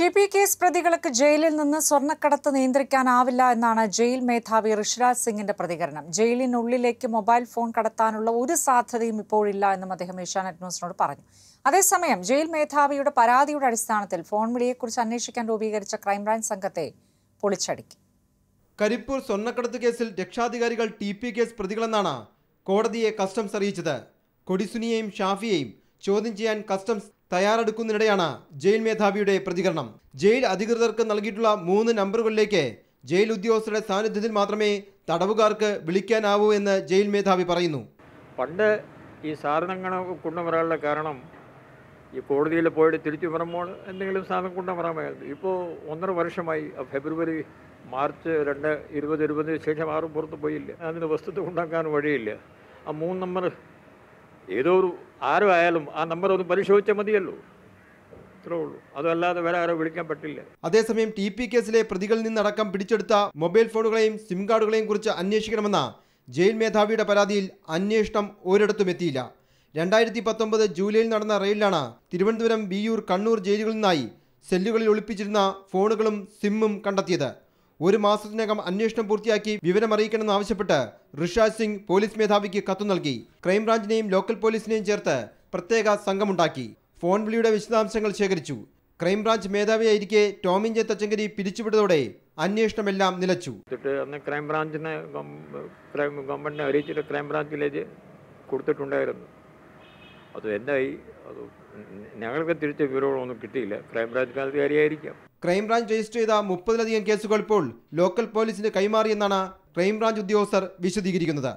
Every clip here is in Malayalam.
ടി പി കേസ് പ്രതികൾക്ക് ജയിലിൽ നിന്ന് സ്വർണ്ണക്കടത്ത് നിയന്ത്രിക്കാനാവില്ല എന്നാണ് ജയിൽ മേധാവി ഋഷിരാജ് സിംഗിന്റെ പ്രതികരണം ജയിലിനുള്ളിലേക്ക് മൊബൈൽ ഫോൺ കടത്താനുള്ള ഒരു സാധ്യതയും ഇപ്പോഴില്ല എന്നും അദ്ദേഹം ഏഷ്യാനെറ്റ് ന്യൂസിനോട് പറഞ്ഞു അതേസമയം ജയിൽ മേധാവിയുടെ പരാതിയുടെ അടിസ്ഥാനത്തിൽ ഫോൺ വിളിയെക്കുറിച്ച് അന്വേഷിക്കാൻ രൂപീകരിച്ച ക്രൈംബ്രാഞ്ച് സംഘത്തെ പൊളിച്ചടിക്കും കരിപ്പൂർ സ്വർണ്ണക്കടത്ത് കേസിൽ രക്ഷാധികാരികൾ ടി പി കേസ് പ്രതികളെന്നാണ് കോടതിയെ കസ്റ്റംസ് അറിയിച്ചത് കൊടിസുനിയെയും ഷാഫിയെയും ചോദ്യം ചെയ്യാൻ കസ്റ്റംസ് തയ്യാറെടുക്കുന്നതിനിടെയാണ് ജയിൽ മേധാവിയുടെ പ്രതികരണം ജയിൽ അധികൃതർക്ക് നൽകിയിട്ടുള്ള മൂന്ന് നമ്പറുകളിലേക്ക് ജയിൽ ഉദ്യോഗസ്ഥരുടെ സാന്നിധ്യത്തിൽ മാത്രമേ തടവുകാർക്ക് വിളിക്കാനാവൂ എന്ന് ജയിൽ മേധാവി പറയുന്നു പണ്ട് ഈ സാധനങ്ങൾ കൊണ്ടുവരാനുള്ള കാരണം ഈ കോടതിയിൽ പോയിട്ട് തിരിച്ചു വരുമ്പോൾ എന്തെങ്കിലും സാധനം കൊണ്ടുവരാമായിരുന്നു ഇപ്പോൾ ഒന്നര വർഷമായി ഫെബ്രുവരി മാർച്ച് രണ്ട് ഇരുപത് ഇരുപതിന് ശേഷം ആറും പുറത്ത് പോയില്ല അതിന് വസ്തുത ഉണ്ടാക്കാൻ വഴിയില്ല ആ മൂന്ന് നമ്പർ ഏതോ ഒരു ആരോ ആയാലും ആ നമ്പർ ഒന്ന് പരിശോധിച്ചാൽ മതിയല്ലോ ഉള്ളൂ അതല്ലാതെ വേറെ വിളിക്കാൻ പറ്റില്ല അതേസമയം ടി പി കേസിലെ പ്രതികളിൽ നിന്നടക്കം പിടിച്ചെടുത്ത മൊബൈൽ ഫോണുകളെയും സിം കാർഡുകളെയും കുറിച്ച് അന്വേഷിക്കണമെന്ന ജയിൽ മേധാവിയുടെ പരാതിയിൽ അന്വേഷണം ഒരിടത്തും എത്തിയില്ല രണ്ടായിരത്തി പത്തൊമ്പത് ജൂലൈയിൽ നടന്ന റെയിലാണ് തിരുവനന്തപുരം ബിയൂർ കണ്ണൂർ ജയിലുകളിൽ നിന്നായി സെല്ലുകളിൽ ഒളിപ്പിച്ചിരുന്ന ഫോണുകളും സിമ്മും കണ്ടെത്തിയത് ഒരു മാസത്തിനകം അന്വേഷണം പൂർത്തിയാക്കി വിവരം ആവശ്യപ്പെട്ട് ഋഷാജ് സിംഗ് പോലീസ് മേധാവിക്ക് കത്തു നൽകി ക്രൈംബ്രാഞ്ചിനെയും ലോക്കൽ പോലീസിനെയും ചേർത്ത് പ്രത്യേക സംഘമുണ്ടാക്കി ഫോൺ വിളിയുടെ വിശദാംശങ്ങൾ ശേഖരിച്ചു ക്രൈംബ്രാഞ്ച് മേധാവിയായിരിക്കെ ടോമിൻ ജെ തച്ചങ്കരി പിരിച്ചുവിട്ടതോടെ അന്വേഷണമെല്ലാം നിലച്ചു അന്ന് ക്രൈംബ്രാഞ്ചിനെ ഗവൺമെന്റിനെ അറിയിച്ചിട്ട് ക്രൈംബ്രാഞ്ചിലേക്ക് കൊടുത്തിട്ടുണ്ടായിരുന്നു അത് എന്തായി അത് ഞങ്ങൾക്ക് തിരിച്ച വിവരങ്ങളൊന്നും കിട്ടിയില്ല ക്രൈംബ്രാഞ്ച് അധികാരിയായിരിക്കാം ക്രൈംബ്രാഞ്ച് രജിസ്റ്റർ ചെയ്ത മുപ്പതിലധികം കേസുകൾ ഇപ്പോൾ ലോക്കൽ പോലീസിന് കൈമാറിയെന്നാണ് ക്രൈംബ്രാഞ്ച് ഉദ്യോഗസ്ഥർ വിശദീകരിക്കുന്നത്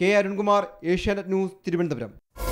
കെ അരുൺകുമാർ ഏഷ്യാനെറ്റ് ന്യൂസ് തിരുവനന്തപുരം